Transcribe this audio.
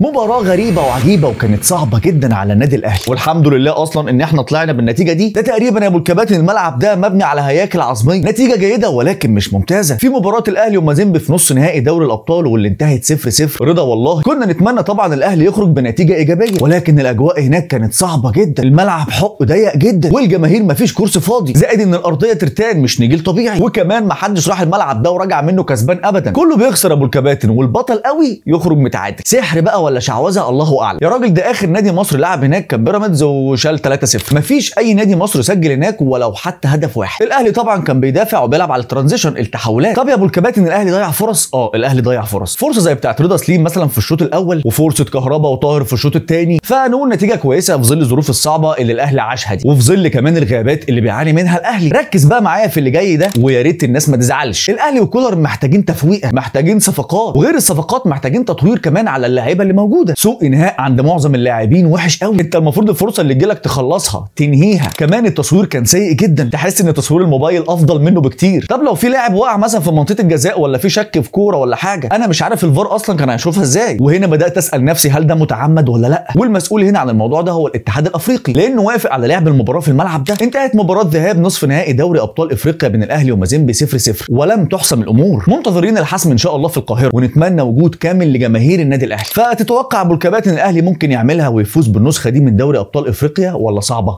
مباراة غريبة وعجيبة وكانت صعبة جدا على النادي الاهلي والحمد لله اصلا ان احنا طلعنا بالنتيجة دي ده تقريبا يا ابو الكباتن الملعب ده مبني على هياكل عظمية نتيجة جيدة ولكن مش ممتازة في مباراة الاهلي ومازيمبي في نص نهائي دوري الابطال واللي انتهت 0 0 رضا والله كنا نتمنى طبعا الاهلي يخرج بنتيجة ايجابية ولكن الاجواء هناك كانت صعبة جدا الملعب حق ضيق جدا والجماهير مفيش كرسي فاضي زائد ان الارضية ترتان مش نجيل طبيعي وكمان محدش راح الملعب ده وراجع منه كسبان ابدا كله بيخسر ابو الكباتن والبطل قوي يخرج متعادل سحر بقى ولا شعوذه الله اعلم يا راجل ده اخر نادي مصر لعب هناك كان بيراميدز وشال 3-0 مفيش اي نادي مصر سجل هناك ولو حتى هدف واحد الاهلي طبعا كان بيدافع وبيلعب على الترانزيشن التحولات طب يا ابو الكباتن الاهلي ضيع فرص اه الاهلي ضيع فرص فرصه زي بتاعت رضا سليم مثلا في الشوط الاول وفرصه كهربا وطاهر في الشوط الثاني فنقول نتيجه كويسه في ظل الظروف الصعبه اللي الاهلي عاشها دي وفي ظل كمان الغيابات اللي بيعاني منها الاهلي ركز بقى معايا في اللي جاي ده ويا ريت الناس ما تزعلش الاهلي وكولر محتاجين تفويقه محتاجين صفقات وغير الصفقات محتاجين تطوير كمان على اللعيبه اللي موجوده سوء انهاء عند معظم اللاعبين وحش قوي انت المفروض الفرصه اللي تجيلك تخلصها تنهيها كمان التصوير كان سيء جدا تحس ان تصوير الموبايل افضل منه بكتير طب لو في لاعب وقع مثلا في منطقه الجزاء ولا في شك في كوره ولا حاجه انا مش عارف الفار اصلا كان هيشوفها ازاي وهنا بدات اسال نفسي هل ده متعمد ولا لا والمسؤول هنا عن الموضوع ده هو الاتحاد الافريقي لانه وافق على لعب المباراه في الملعب ده انتهت مباراه ذهاب نصف نهائي دوري ابطال افريقيا بين الاهلي ومازيمبي 0 0 ولم تحسم الامور منتظرين الحسم ان شاء الله في القاهره ونتمنى وجود كامل لجماهير النادي الاهلي تتوقع ابو الكباتن الاهلي ممكن يعملها ويفوز بالنسخه دي من دوري ابطال افريقيا ولا صعبه؟